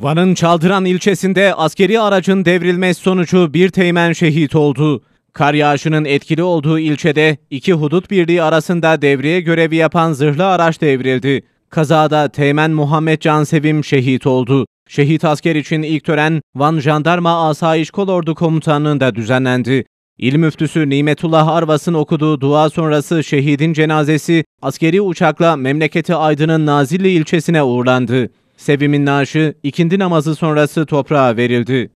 Van'ın Çaldıran ilçesinde askeri aracın devrilmesi sonucu bir teğmen şehit oldu. Kar yağışının etkili olduğu ilçede iki hudut birliği arasında devriye görevi yapan zırhlı araç devrildi. Kazada Teğmen Muhammed Cansevim şehit oldu. Şehit asker için ilk tören Van Jandarma Asayiş Kolordu Komutanlığı'nda düzenlendi. İl müftüsü Nimetullah Arvas'ın okuduğu dua sonrası şehidin cenazesi askeri uçakla memleketi Aydın'ın Nazilli ilçesine uğurlandı. Sevim'in naaşı ikindi namazı sonrası toprağa verildi.